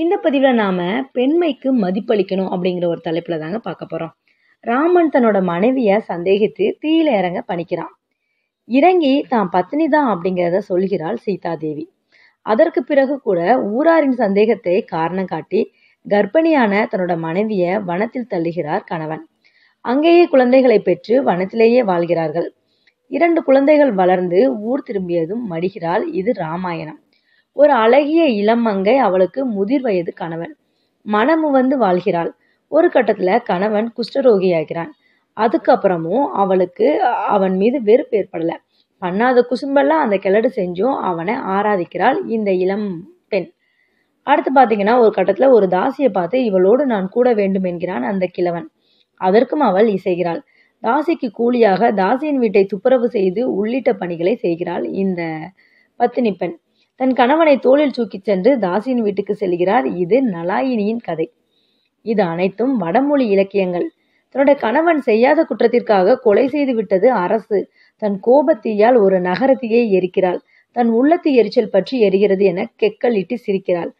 இந்த பதிவில் நாம் பெண்மைக்கு மதிப்பளிக்கணும் அப்படிங்கிற ஒரு தலைப்பில் தாங்க பார்க்க போகிறோம் ராமன் தன்னோட மனைவியை சந்தேகித்து தீயில இறங்க பணிக்கிறான் இறங்கி தான் பத்னி தான் அப்படிங்கிறத சொல்கிறாள் சீதாதேவி அதற்கு பிறகு கூட ஊராரின் சந்தேகத்தை காரணம் காட்டி கர்ப்பிணியான தன்னோட மனைவியை வனத்தில் தள்ளுகிறார் கணவன் அங்கேயே குழந்தைகளை பெற்று வனத்திலேயே வாழ்கிறார்கள் இரண்டு குழந்தைகள் வளர்ந்து ஊர் திரும்பியதும் மடிகிறாள் இது ராமாயணம் ஒரு அழகிய இளமங்கை அவளுக்கு முதிர் வயது கணவன் மனமு வந்து வாழ்கிறாள் ஒரு கட்டத்தில் கணவன் குஷ்டரோகியாகிறான் அதுக்கப்புறமும் அவளுக்கு அவன் மீது வெறுப்பு ஏற்படலை பண்ணாத குசும்பெல்லாம் அந்த கிளடு செஞ்சும் அவனை ஆராதிக்கிறாள் இந்த இளம் பெண் அடுத்து பார்த்தீங்கன்னா ஒரு கட்டத்தில் ஒரு தாசியை பார்த்து இவளோடு நான் கூட வேண்டும் என்கிறான் அந்த கிழவன் அதற்கும் அவள் இசைகிறாள் தாசிக்கு கூலியாக தாசியின் வீட்டை துப்புரவு செய்து உள்ளிட்ட பணிகளை செய்கிறாள் இந்த பத்தினி பெண் தன் கணவனை தோளில் தூக்கிச் சென்று தாசியின் வீட்டுக்கு செல்கிறார் இது நலாயினியின் கதை இது அனைத்தும் வடமொழி இலக்கியங்கள் தன்னுடைய கணவன் செய்யாத குற்றத்திற்காக கொலை செய்து விட்டது அரசு தன் கோபத்தீயால் ஒரு நகரத்தையே எரிக்கிறாள் தன் உள்ளத்து எரிச்சல் பற்றி எரிகிறது என கெக்கலிட்டு சிரிக்கிறாள்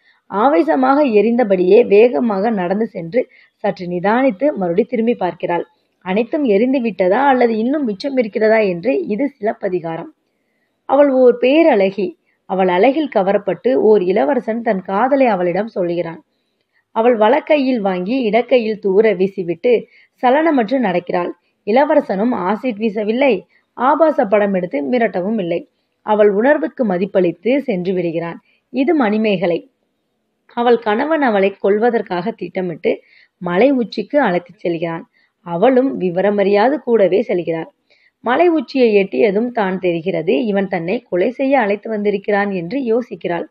ஆவேசமாக எரிந்தபடியே வேகமாக நடந்து சென்று சற்று நிதானித்து மறுபடி திரும்பி பார்க்கிறாள் அனைத்தும் எரிந்து விட்டதா அல்லது இன்னும் மிச்சம் இருக்கிறதா என்று இது சிலப்பதிகாரம் அவள் ஓர் பேரழகி அவள் அழகில் கவரப்பட்டு ஓர் இளவரசன் தன் காதலை அவளிடம் சொல்கிறான் அவள் வலக்கையில் வாங்கி இடக்கையில் தூர வீசிவிட்டு சலனமற்று நடக்கிறாள் இளவரசனும் ஆசிட் வீசவில்லை ஆபாச படம் எடுத்து மிரட்டவும் இல்லை அவள் உணர்வுக்கு மதிப்பளித்து சென்று விடுகிறான் இது மணிமேகலை அவள் கணவன் அவளை கொள்வதற்காக திட்டமிட்டு மலை உச்சிக்கு அழைத்துச் செல்கிறான் அவளும் விவரமறியாது கூடவே செல்கிறார் மலை உச்சியை எட்டியதும் தான் தெரிகிறது இவன் தன்னை கொலை செய்ய அழைத்து வந்திருக்கிறான் என்று யோசிக்கிறாள்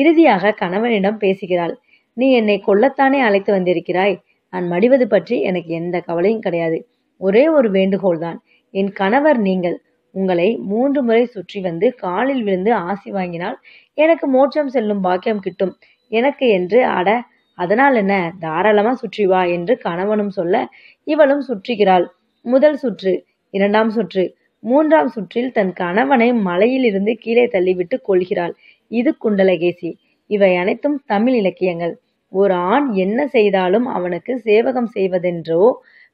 இறுதியாக கணவனிடம் பேசுகிறாள் நீ என்னை கொல்லத்தானே அழைத்து வந்திருக்கிறாய் நான் மடிவது பற்றி எனக்கு எந்த கவலையும் கிடையாது ஒரே ஒரு வேண்டுகோள் தான் என் கணவர் நீங்கள் உங்களை மூன்று முறை சுற்றி வந்து காலில் விழுந்து ஆசி வாங்கினால் எனக்கு மோட்சம் செல்லும் பாக்கியம் கிட்டும் எனக்கு என்று அட அதனால் என்ன தாராளமா சுற்றி வா என்று கணவனும் சொல்ல இவளும் சுற்றுகிறாள் முதல் சுற்று இரண்டாம் சுற்று மூன்றாம் சுற்றில் தன் கணவனை மலையிலிருந்து கீழே தள்ளிவிட்டு கொள்கிறாள் இது குண்டலகேசி இவை அனைத்தும் தமிழ் இலக்கியங்கள் ஒரு ஆண் என்ன செய்தாலும் அவனுக்கு சேவகம் செய்வதென்றோ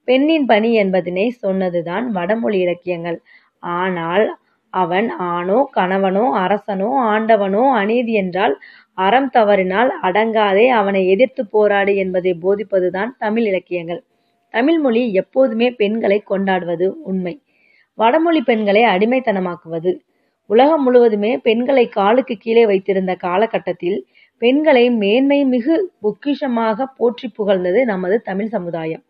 பெண்ணின் பணி என்பதனை சொன்னதுதான் வடமொழி இலக்கியங்கள் ஆனால் அவன் ஆணோ கணவனோ அரசனோ ஆண்டவனோ அநீதி என்றால் அறம் தவறினால் அடங்காதே அவனை எதிர்த்து போராடு என்பதை போதிப்பதுதான் தமிழ் இலக்கியங்கள் தமிழ்மொழி எப்போதுமே பெண்களை கொண்டாடுவது உண்மை வடமொழி பெண்களை அடிமைத்தனமாக்குவது உலகம் முழுவதுமே பெண்களை காலுக்கு கீழே வைத்திருந்த காலகட்டத்தில் பெண்களை மேன்மை மிகு பொக்கிஷமாக போற்றி புகழ்ந்தது நமது தமிழ் சமுதாயம்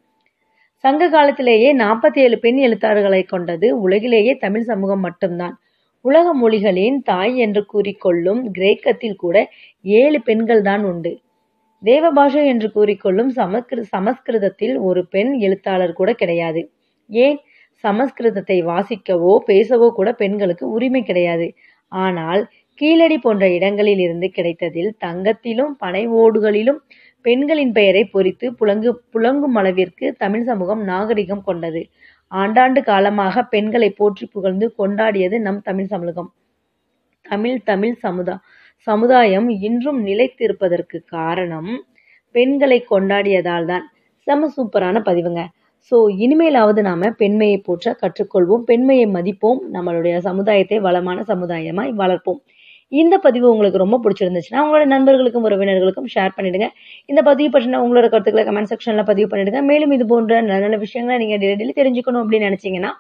சங்க காலத்திலேயே நாற்பத்தி ஏழு பெண் எழுத்தாளர்களை கொண்டது உலகிலேயே தமிழ் சமூகம் மட்டும்தான் உலக மொழிகளின் தாய் என்று கூறிக்கொள்ளும் கிரேக்கத்தில் கூட ஏழு பெண்கள் தான் உண்டு தேவபாஷை என்று கூறிக்கொள்ளும் சமஸ்கிரு சமஸ்கிருதத்தில் ஒரு பெண் எழுத்தாளர் கூட கிடையாது ஏன் சமஸ்கிருதத்தை வாசிக்கவோ பேசவோ கூட பெண்களுக்கு உரிமை கிடையாது ஆனால் கீழடி போன்ற இடங்களில் இருந்து கிடைத்ததில் தங்கத்திலும் பனை ஓடுகளிலும் பெண்களின் பெயரை பொறித்து புலங்கு புலங்கும் அளவிற்கு தமிழ் சமூகம் நாகரிகம் கொண்டது ஆண்டாண்டு காலமாக பெண்களை போற்றி புகழ்ந்து கொண்டாடியது நம் தமிழ் சமூகம் தமிழ் தமிழ் சமுதா சமுதாயம் இன்றும் நிலைத்திருப்பதற்கு காரணம் பெண்களை கொண்டாடியதால் தான் செம சூப்பரான பதிவுங்க ஸோ இனிமேலாவது நாம் பெண்மையை போற்ற கற்றுக்கொள்வோம் பெண்மையை மதிப்போம் நம்மளுடைய சமுதாயத்தை வளமான சமுதாயமாய் வளர்ப்போம் இந்த பதிவு உங்களுக்கு ரொம்ப பிடிச்சிருந்துச்சுன்னா உங்களோட நண்பர்களுக்கும் உறவினர்களுக்கும் ஷேர் பண்ணிடுங்க இந்த பதிவு பற்றின உங்களோட கருத்துக்களை கமெண்ட் செக்ஷனில் பதிவு பண்ணிடுங்க மேலும் இது போன்ற நல்ல நல்ல விஷயங்களை நீங்கள் டெய்லி தெரிஞ்சுக்கணும் அப்படின்னு நினைச்சீங்கன்னா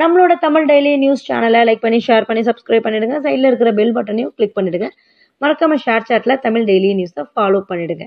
நம்மளோட தமிழ் டெய்லி நியூஸ் சேனலை லைக் பண்ணி ஷேர் பண்ணி சப்ஸ்கிரைப் பண்ணிடுங்க சைடில் இருக்கிற பெல் பட்டனையும் கிளிக் பண்ணிடுங்க மறக்காமல் ஷேர் சாட்டில் தமிழ் டெய்லி நியூஸை ஃபாலோ பண்ணிடுங்க